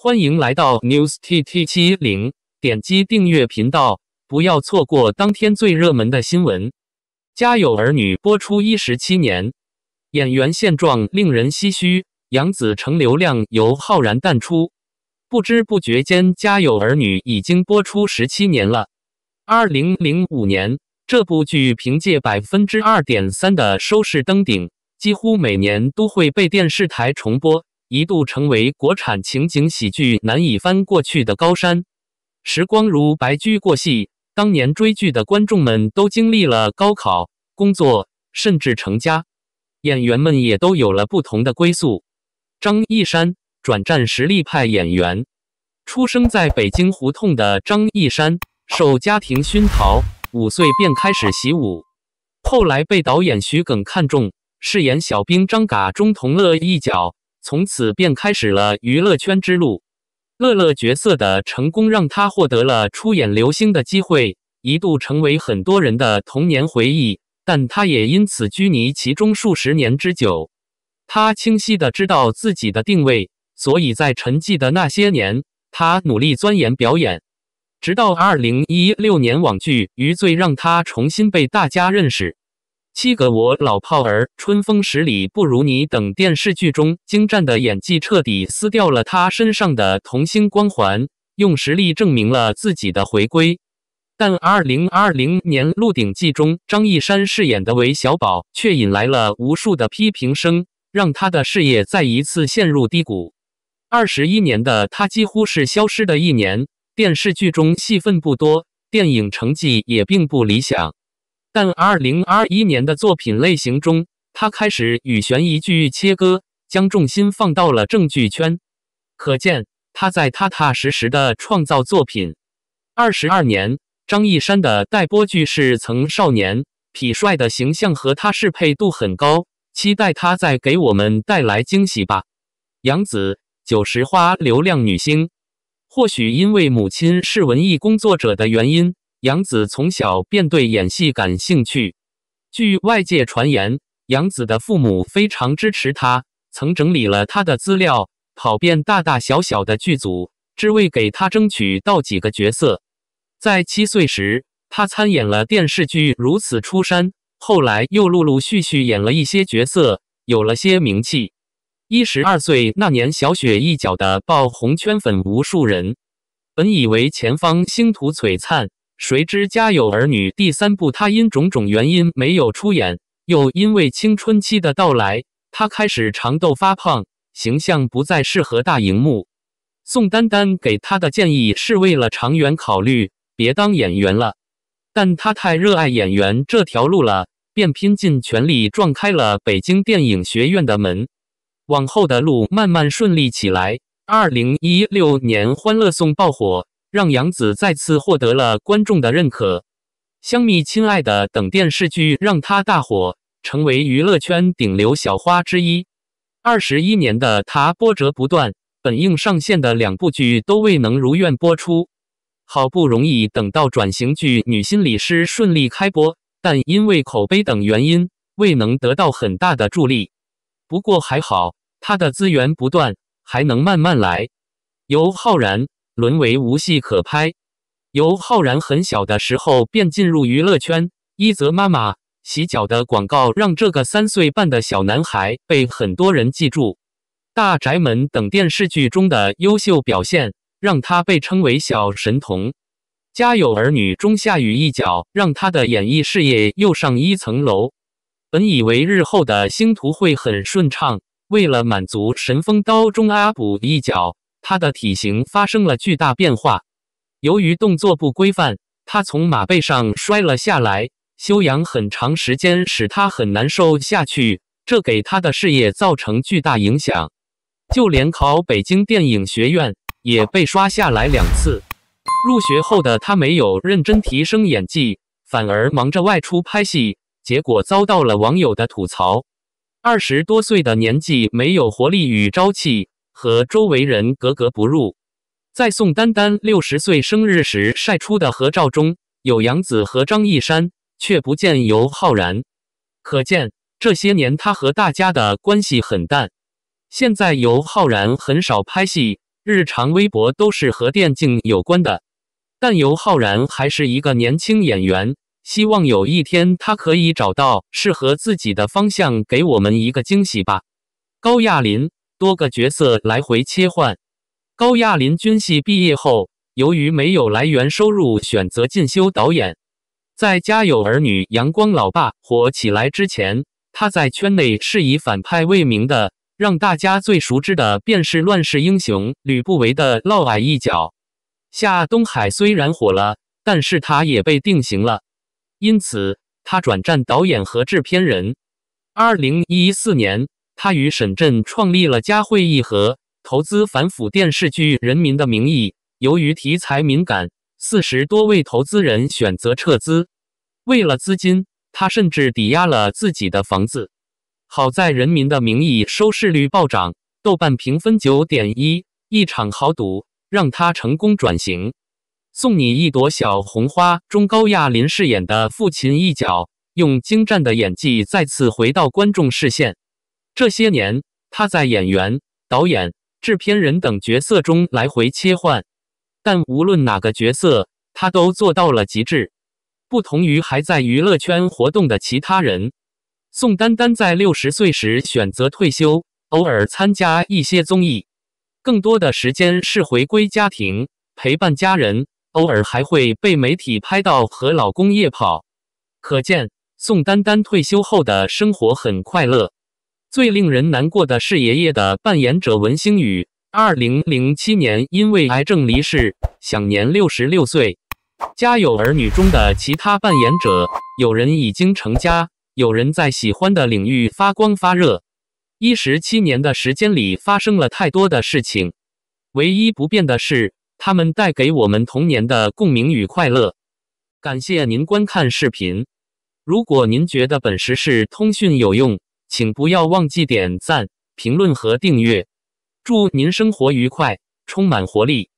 欢迎来到 News T T 七零，点击订阅频道，不要错过当天最热门的新闻。《家有儿女》播出一十七年，演员现状令人唏嘘，杨紫成流量，由浩然淡出。不知不觉间，《家有儿女》已经播出十七年了。二零零五年，这部剧凭借百分之二点三的收视登顶，几乎每年都会被电视台重播。一度成为国产情景喜剧难以翻过去的高山。时光如白驹过隙，当年追剧的观众们都经历了高考、工作，甚至成家，演员们也都有了不同的归宿。张一山转战实力派演员。出生在北京胡同的张一山，受家庭熏陶，五岁便开始习武，后来被导演徐耿看中，饰演小兵张嘎、钟童乐一角。从此便开始了娱乐圈之路。乐乐角色的成功让他获得了出演流星的机会，一度成为很多人的童年回忆。但他也因此拘泥其中数十年之久。他清晰的知道自己的定位，所以在沉寂的那些年，他努力钻研表演，直到二零一六年网剧《余罪》让他重新被大家认识。《七个我老炮儿》《春风十里不如你》等电视剧中精湛的演技，彻底撕掉了他身上的童星光环，用实力证明了自己的回归。但二零二零年《鹿鼎记》中，张一山饰演的韦小宝却引来了无数的批评声，让他的事业再一次陷入低谷。二十一年的他几乎是消失的一年，电视剧中戏份不多，电影成绩也并不理想。但二零二一年的作品类型中，他开始与悬疑剧切割，将重心放到了正剧圈。可见他在踏踏实实的创造作品。二十二年，张一山的待播剧是《曾少年》，痞帅的形象和他适配度很高，期待他在给我们带来惊喜吧。杨子，九十花流量女星，或许因为母亲是文艺工作者的原因。杨子从小便对演戏感兴趣。据外界传言，杨子的父母非常支持他，曾整理了他的资料，跑遍大大小小的剧组，只为给他争取到几个角色。在七岁时，他参演了电视剧《如此出山》，后来又陆陆续续演了一些角色，有了些名气。一十二岁那年，小雪一角的爆红圈粉无数人。本以为前方星途璀璨。谁知家有儿女第三部，他因种种原因没有出演，又因为青春期的到来，他开始长痘发胖，形象不再适合大荧幕。宋丹丹给他的建议是为了长远考虑，别当演员了。但他太热爱演员这条路了，便拼尽全力撞开了北京电影学院的门，往后的路慢慢顺利起来。二零一六年，《欢乐颂》爆火。让杨紫再次获得了观众的认可，《香蜜》《亲爱的》等电视剧让她大火，成为娱乐圈顶流小花之一。二十一年的她波折不断，本应上线的两部剧都未能如愿播出。好不容易等到转型剧《女心理师》顺利开播，但因为口碑等原因未能得到很大的助力。不过还好，他的资源不断，还能慢慢来。由浩然。沦为无戏可拍。由浩然很小的时候便进入娱乐圈，伊泽妈妈洗脚的广告让这个三岁半的小男孩被很多人记住。大宅门等电视剧中的优秀表现，让他被称为小神童。家有儿女中夏雨一角，让他的演艺事业又上一层楼。本以为日后的星途会很顺畅，为了满足神风刀中阿卜一角。他的体型发生了巨大变化，由于动作不规范，他从马背上摔了下来。休养很长时间使他很难受下去，这给他的事业造成巨大影响。就连考北京电影学院也被刷下来两次。入学后的他没有认真提升演技，反而忙着外出拍戏，结果遭到了网友的吐槽：二十多岁的年纪没有活力与朝气。和周围人格格不入，在宋丹丹六十岁生日时晒出的合照中，有杨子和张一山，却不见尤浩然，可见这些年他和大家的关系很淡。现在尤浩然很少拍戏，日常微博都是和电竞有关的，但尤浩然还是一个年轻演员，希望有一天他可以找到适合自己的方向，给我们一个惊喜吧。高亚麟。多个角色来回切换。高亚麟军系毕业后，由于没有来源收入，选择进修导演。在《家有儿女》《阳光老爸》火起来之前，他在圈内是以反派为名的，让大家最熟知的便是《乱世英雄》吕不韦的嫪毐一角。夏东海虽然火了，但是他也被定型了，因此他转战导演和制片人。二零一四年。他与沈震创立了嘉汇艺和投资反腐电视剧《人民的名义》，由于题材敏感，四十多位投资人选择撤资。为了资金，他甚至抵押了自己的房子。好在《人民的名义》收视率暴涨，豆瓣评分九点一，一场豪赌让他成功转型。送你一朵小红花，中高亚麟饰演的父亲一角，用精湛的演技再次回到观众视线。这些年，他在演员、导演、制片人等角色中来回切换，但无论哪个角色，他都做到了极致。不同于还在娱乐圈活动的其他人，宋丹丹在六十岁时选择退休，偶尔参加一些综艺，更多的时间是回归家庭，陪伴家人，偶尔还会被媒体拍到和老公夜跑。可见，宋丹丹退休后的生活很快乐。最令人难过的是，爷爷的扮演者文星宇，二零零七年因为癌症离世，享年六十六岁。家有儿女中的其他扮演者，有人已经成家，有人在喜欢的领域发光发热。一十七年的时间里发生了太多的事情，唯一不变的是，他们带给我们童年的共鸣与快乐。感谢您观看视频。如果您觉得本时事通讯有用，请不要忘记点赞、评论和订阅。祝您生活愉快，充满活力！